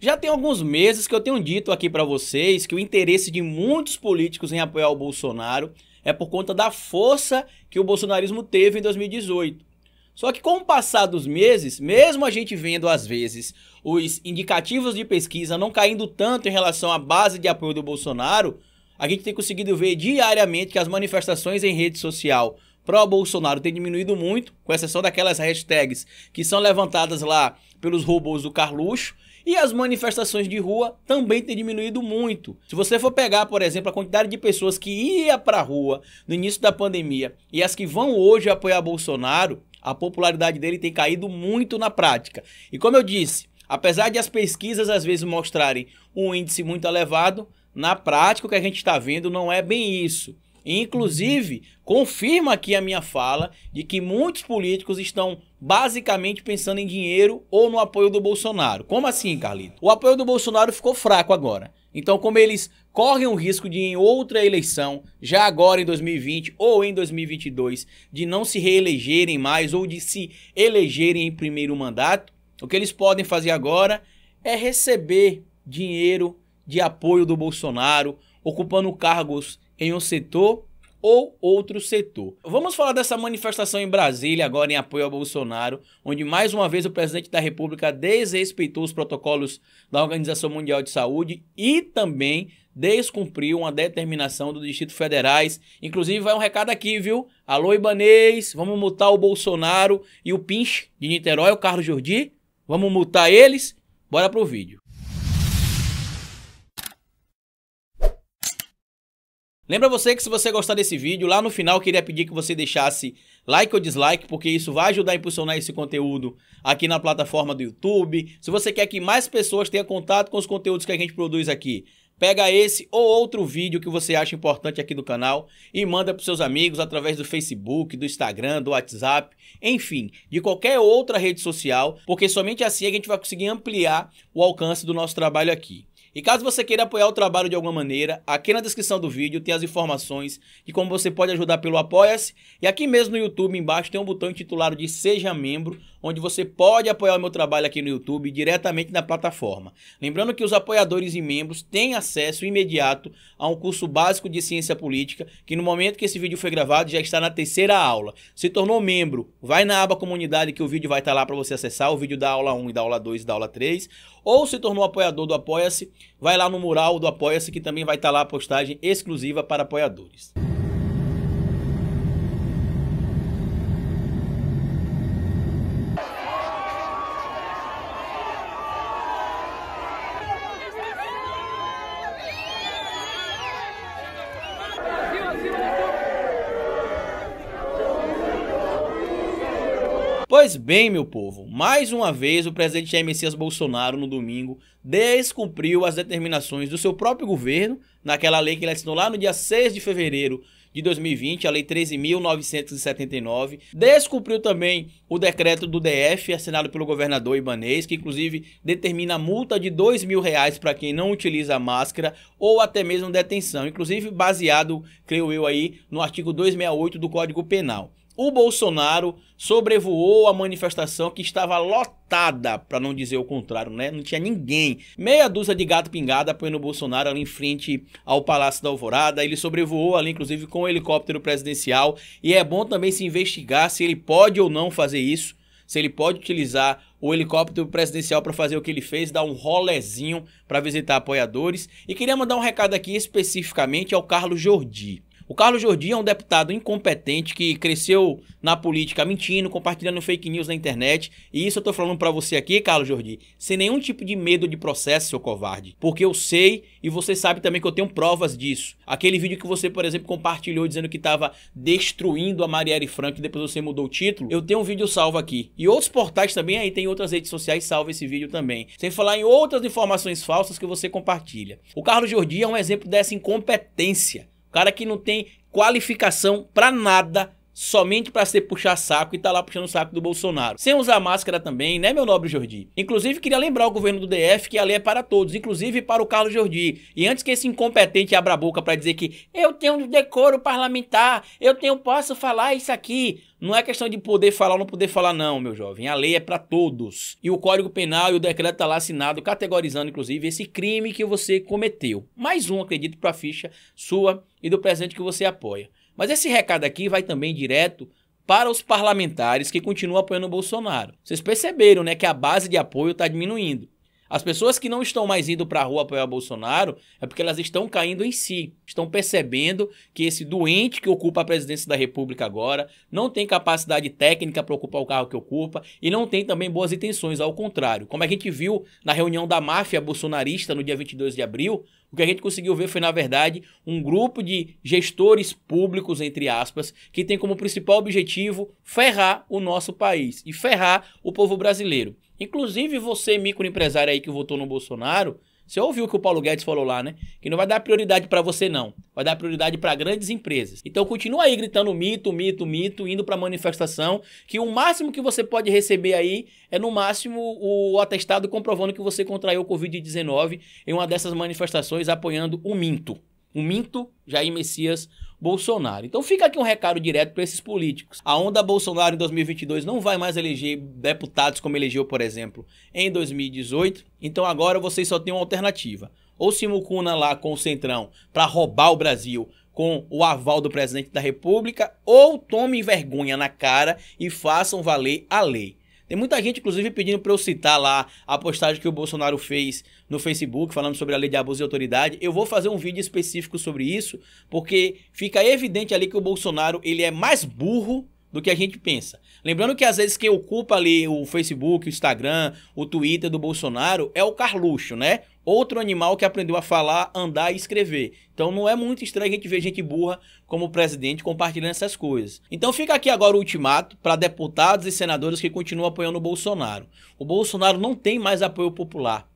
Já tem alguns meses que eu tenho dito aqui para vocês que o interesse de muitos políticos em apoiar o Bolsonaro é por conta da força que o bolsonarismo teve em 2018. Só que com o passar dos meses, mesmo a gente vendo às vezes os indicativos de pesquisa não caindo tanto em relação à base de apoio do Bolsonaro, a gente tem conseguido ver diariamente que as manifestações em rede social pró-Bolsonaro tem diminuído muito, com exceção daquelas hashtags que são levantadas lá pelos robôs do Carluxo e as manifestações de rua também têm diminuído muito. Se você for pegar, por exemplo, a quantidade de pessoas que ia para a rua no início da pandemia e as que vão hoje apoiar Bolsonaro, a popularidade dele tem caído muito na prática. E como eu disse, apesar de as pesquisas às vezes mostrarem um índice muito elevado, na prática o que a gente está vendo não é bem isso inclusive, confirma aqui a minha fala de que muitos políticos estão basicamente pensando em dinheiro ou no apoio do Bolsonaro. Como assim, Carlito? O apoio do Bolsonaro ficou fraco agora. Então, como eles correm o risco de em outra eleição, já agora em 2020 ou em 2022, de não se reelegerem mais ou de se elegerem em primeiro mandato, o que eles podem fazer agora é receber dinheiro de apoio do Bolsonaro, ocupando cargos em um setor ou outro setor. Vamos falar dessa manifestação em Brasília, agora em apoio ao Bolsonaro, onde mais uma vez o presidente da República desrespeitou os protocolos da Organização Mundial de Saúde e também descumpriu uma determinação do Distrito Federais. Inclusive, vai um recado aqui, viu? Alô, Ibanês, vamos multar o Bolsonaro e o Pinch de Niterói, o Carlos Jordi. Vamos multar eles? Bora pro vídeo. Lembra você que se você gostar desse vídeo, lá no final eu queria pedir que você deixasse like ou dislike, porque isso vai ajudar a impulsionar esse conteúdo aqui na plataforma do YouTube. Se você quer que mais pessoas tenham contato com os conteúdos que a gente produz aqui, pega esse ou outro vídeo que você acha importante aqui do canal e manda para seus amigos através do Facebook, do Instagram, do WhatsApp, enfim, de qualquer outra rede social, porque somente assim a gente vai conseguir ampliar o alcance do nosso trabalho aqui. E caso você queira apoiar o trabalho de alguma maneira, aqui na descrição do vídeo tem as informações de como você pode ajudar pelo Apoia-se. E aqui mesmo no YouTube embaixo tem um botão intitulado de Seja Membro, onde você pode apoiar o meu trabalho aqui no YouTube diretamente na plataforma. Lembrando que os apoiadores e membros têm acesso imediato a um curso básico de ciência política, que no momento que esse vídeo foi gravado já está na terceira aula. Se tornou membro, vai na aba comunidade que o vídeo vai estar lá para você acessar, o vídeo da aula 1 e da aula 2 e da aula 3, ou se tornou apoiador do Apoia-se, vai lá no mural do Apoia-se que também vai estar lá a postagem exclusiva para apoiadores. Pois bem, meu povo, mais uma vez o presidente Jair Messias Bolsonaro no domingo descumpriu as determinações do seu próprio governo naquela lei que ele assinou lá no dia 6 de fevereiro de 2020, a Lei 13.979. Descumpriu também o decreto do DF, assinado pelo governador Ibanês, que inclusive determina a multa de dois mil reais para quem não utiliza máscara ou até mesmo detenção, inclusive baseado, creio eu aí, no artigo 268 do Código Penal o Bolsonaro sobrevoou a manifestação que estava lotada, para não dizer o contrário, né? Não tinha ninguém. Meia dúzia de gato pingada apoiando o Bolsonaro ali em frente ao Palácio da Alvorada. Ele sobrevoou ali, inclusive, com o um helicóptero presidencial. E é bom também se investigar se ele pode ou não fazer isso, se ele pode utilizar o helicóptero presidencial para fazer o que ele fez, dar um rolezinho para visitar apoiadores. E queria mandar um recado aqui especificamente ao Carlos Jordi. O Carlos Jordi é um deputado incompetente que cresceu na política mentindo, compartilhando fake news na internet. E isso eu tô falando para você aqui, Carlos Jordi, sem nenhum tipo de medo de processo, seu covarde. Porque eu sei e você sabe também que eu tenho provas disso. Aquele vídeo que você, por exemplo, compartilhou dizendo que tava destruindo a Marielle Frank e depois você mudou o título, eu tenho um vídeo salvo aqui. E outros portais também aí, tem outras redes sociais salvo esse vídeo também. Sem falar em outras informações falsas que você compartilha. O Carlos Jordi é um exemplo dessa incompetência cara que não tem qualificação para nada, somente para ser puxar saco e tá lá puxando o saco do Bolsonaro. Sem usar máscara também, né, meu nobre Jordi? Inclusive, queria lembrar o governo do DF que a lei é para todos, inclusive para o Carlos Jordi. E antes que esse incompetente abra a boca para dizer que eu tenho decoro parlamentar, eu tenho posso falar isso aqui, não é questão de poder falar ou não poder falar, não, meu jovem. A lei é para todos. E o Código Penal e o decreto tá lá assinado, categorizando, inclusive, esse crime que você cometeu. Mais um, acredito, para a ficha sua e do presidente que você apoia. Mas esse recado aqui vai também direto para os parlamentares que continuam apoiando o Bolsonaro. Vocês perceberam, né, que a base de apoio está diminuindo. As pessoas que não estão mais indo para a rua apoiar o Bolsonaro é porque elas estão caindo em si, estão percebendo que esse doente que ocupa a presidência da República agora não tem capacidade técnica para ocupar o carro que ocupa e não tem também boas intenções, ao contrário. Como a gente viu na reunião da máfia bolsonarista no dia 22 de abril, o que a gente conseguiu ver foi, na verdade, um grupo de gestores públicos, entre aspas, que tem como principal objetivo ferrar o nosso país e ferrar o povo brasileiro. Inclusive, você, microempresário aí que votou no Bolsonaro, você ouviu o que o Paulo Guedes falou lá, né? Que não vai dar prioridade para você, não. Vai dar prioridade para grandes empresas. Então continua aí gritando mito, mito, mito, indo para manifestação, que o máximo que você pode receber aí é no máximo o atestado comprovando que você contraiu o Covid-19 em uma dessas manifestações apoiando o minto o minto Jair Messias Bolsonaro. Então fica aqui um recado direto para esses políticos. A onda Bolsonaro em 2022 não vai mais eleger deputados como elegeu, por exemplo, em 2018. Então agora vocês só têm uma alternativa. Ou se mucuna lá com o Centrão para roubar o Brasil com o aval do presidente da República, ou tomem vergonha na cara e façam valer a lei. Tem muita gente, inclusive, pedindo para eu citar lá a postagem que o Bolsonaro fez no Facebook, falando sobre a lei de abuso de autoridade. Eu vou fazer um vídeo específico sobre isso, porque fica evidente ali que o Bolsonaro ele é mais burro do que a gente pensa. Lembrando que às vezes quem ocupa ali o Facebook, o Instagram, o Twitter do Bolsonaro é o Carluxo, né? Outro animal que aprendeu a falar, andar e escrever. Então não é muito estranho a gente ver gente burra como presidente compartilhando essas coisas. Então fica aqui agora o ultimato para deputados e senadores que continuam apoiando o Bolsonaro. O Bolsonaro não tem mais apoio popular.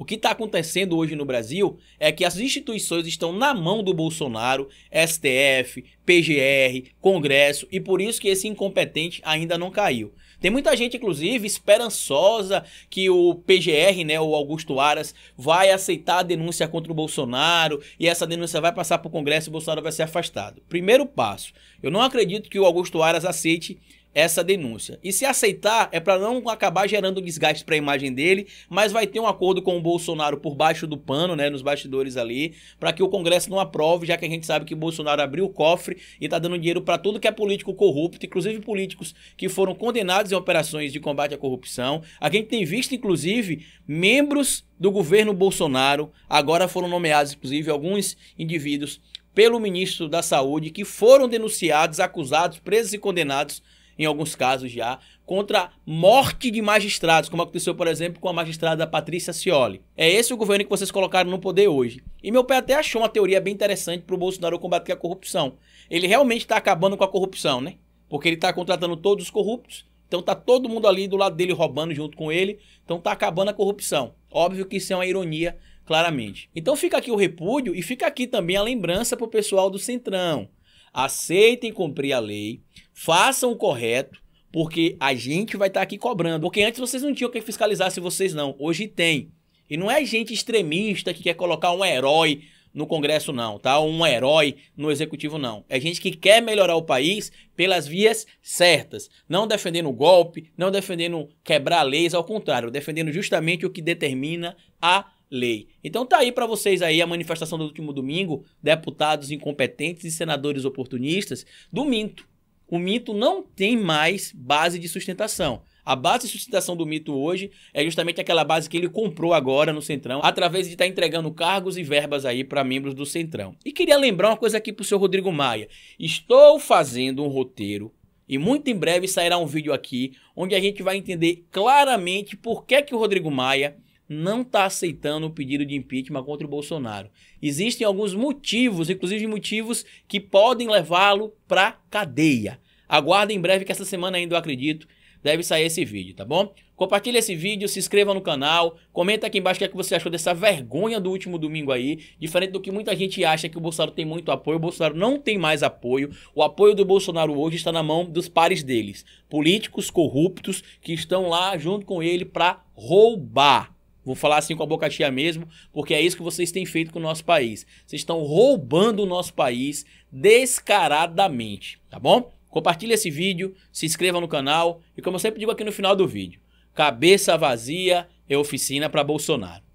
O que está acontecendo hoje no Brasil é que as instituições estão na mão do Bolsonaro, STF, PGR, Congresso, e por isso que esse incompetente ainda não caiu. Tem muita gente, inclusive, esperançosa que o PGR, né, o Augusto Aras, vai aceitar a denúncia contra o Bolsonaro e essa denúncia vai passar para o Congresso e o Bolsonaro vai ser afastado. Primeiro passo: eu não acredito que o Augusto Aras aceite essa denúncia. E se aceitar, é para não acabar gerando desgaste para a imagem dele, mas vai ter um acordo com o Bolsonaro por baixo do pano, né, nos bastidores ali, para que o Congresso não aprove, já que a gente sabe que o Bolsonaro abriu o cofre e tá dando dinheiro para tudo que é político corrupto, inclusive políticos que foram condenados em operações de combate à corrupção. A gente tem visto, inclusive, membros do governo Bolsonaro, agora foram nomeados, inclusive, alguns indivíduos pelo ministro da Saúde que foram denunciados, acusados, presos e condenados em alguns casos já, contra morte de magistrados, como aconteceu, por exemplo, com a magistrada Patrícia Cioli. É esse o governo que vocês colocaram no poder hoje. E meu pai até achou uma teoria bem interessante para o Bolsonaro combater a corrupção. Ele realmente está acabando com a corrupção, né? Porque ele está contratando todos os corruptos, então tá todo mundo ali do lado dele roubando junto com ele, então tá acabando a corrupção. Óbvio que isso é uma ironia, claramente. Então fica aqui o repúdio e fica aqui também a lembrança pro pessoal do Centrão aceitem cumprir a lei, façam o correto, porque a gente vai estar tá aqui cobrando. Porque antes vocês não tinham quem fiscalizasse vocês, não. Hoje tem. E não é gente extremista que quer colocar um herói no Congresso, não, tá? Um herói no Executivo, não. É gente que quer melhorar o país pelas vias certas. Não defendendo golpe, não defendendo quebrar leis, ao contrário, defendendo justamente o que determina a lei. Então tá aí para vocês aí a manifestação do último domingo, deputados incompetentes e senadores oportunistas do mito. O mito não tem mais base de sustentação. A base de sustentação do mito hoje é justamente aquela base que ele comprou agora no Centrão, através de estar tá entregando cargos e verbas aí para membros do Centrão. E queria lembrar uma coisa aqui pro seu senhor Rodrigo Maia. Estou fazendo um roteiro e muito em breve sairá um vídeo aqui onde a gente vai entender claramente por que, que o Rodrigo Maia não está aceitando o pedido de impeachment contra o Bolsonaro. Existem alguns motivos, inclusive motivos que podem levá-lo para cadeia. Aguarde em breve que essa semana ainda eu acredito deve sair esse vídeo, tá bom? Compartilhe esse vídeo, se inscreva no canal, comenta aqui embaixo o que, é que você achou dessa vergonha do último domingo aí. Diferente do que muita gente acha que o Bolsonaro tem muito apoio, o Bolsonaro não tem mais apoio. O apoio do Bolsonaro hoje está na mão dos pares deles, políticos corruptos que estão lá junto com ele para roubar. Vou falar assim com a boca cheia mesmo, porque é isso que vocês têm feito com o nosso país. Vocês estão roubando o nosso país descaradamente, tá bom? Compartilhe esse vídeo, se inscreva no canal e como eu sempre digo aqui no final do vídeo, cabeça vazia é oficina para Bolsonaro.